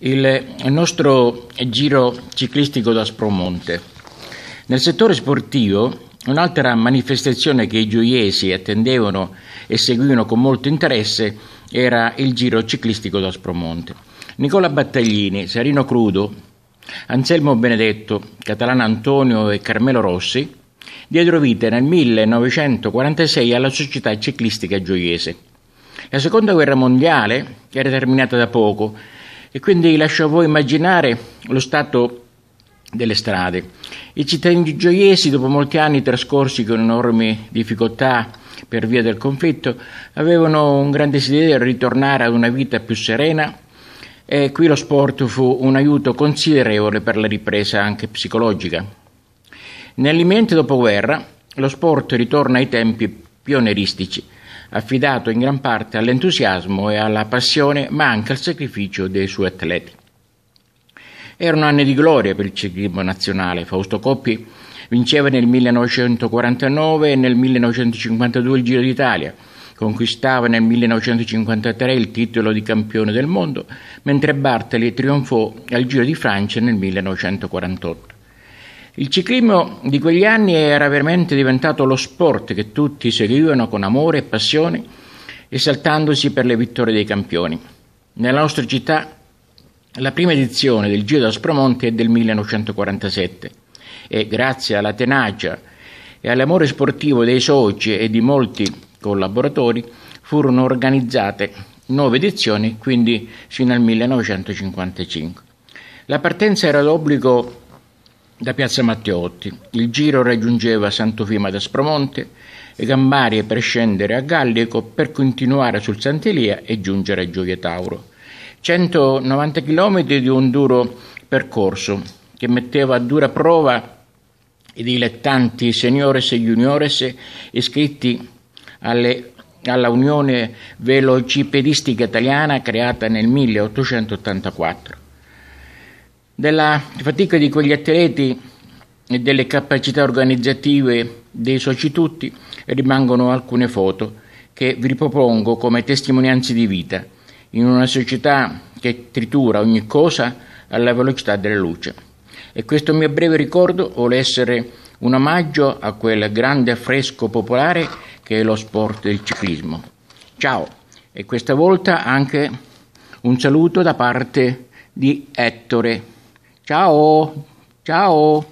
il nostro giro ciclistico da Spromonte. Nel settore sportivo, un'altra manifestazione che i gioiesi attendevano e seguivano con molto interesse era il giro ciclistico da Spromonte. Nicola Battaglini, Sarino Crudo, Anselmo Benedetto, Catalano Antonio e Carmelo Rossi diedero vita nel 1946 alla Società Ciclistica Gioiese. La seconda guerra mondiale era terminata da poco e quindi lascio a voi immaginare lo stato delle strade. I cittadini gioiesi, dopo molti anni trascorsi con enormi difficoltà per via del conflitto, avevano un gran desiderio di ritornare ad una vita più serena e qui lo sport fu un aiuto considerevole per la ripresa anche psicologica. Nell'imminente dopoguerra lo sport ritorna ai tempi pionieristici affidato in gran parte all'entusiasmo e alla passione, ma anche al sacrificio dei suoi atleti. Erano anni di gloria per il ciclismo nazionale. Fausto Coppi vinceva nel 1949 e nel 1952 il Giro d'Italia, conquistava nel 1953 il titolo di campione del mondo, mentre Bartoli trionfò al Giro di Francia nel 1948. Il ciclismo di quegli anni era veramente diventato lo sport che tutti seguivano con amore e passione, esaltandosi per le vittorie dei campioni. Nella nostra città la prima edizione del Giro da Spromonte è del 1947 e grazie alla tenacia e all'amore sportivo dei soci e di molti collaboratori furono organizzate nuove edizioni, quindi fino al 1955. La partenza era d'obbligo da Piazza Matteotti. Il giro raggiungeva Santo Fima da Spromonte e Gambarie per scendere a Gallico per continuare sul Sant'Elia e giungere a Gioia Tauro. 190 km di un duro percorso che metteva a dura prova i dilettanti seniores e juniores iscritti alle, alla Unione Velocipedistica Italiana creata nel 1884 della fatica di quegli atleti e delle capacità organizzative dei soci tutti rimangono alcune foto che vi ripropongo come testimonianze di vita in una società che tritura ogni cosa alla velocità della luce. E questo mio breve ricordo vuole essere un omaggio a quel grande affresco popolare che è lo sport del ciclismo. Ciao e questa volta anche un saluto da parte di Ettore. 加哦，加哦。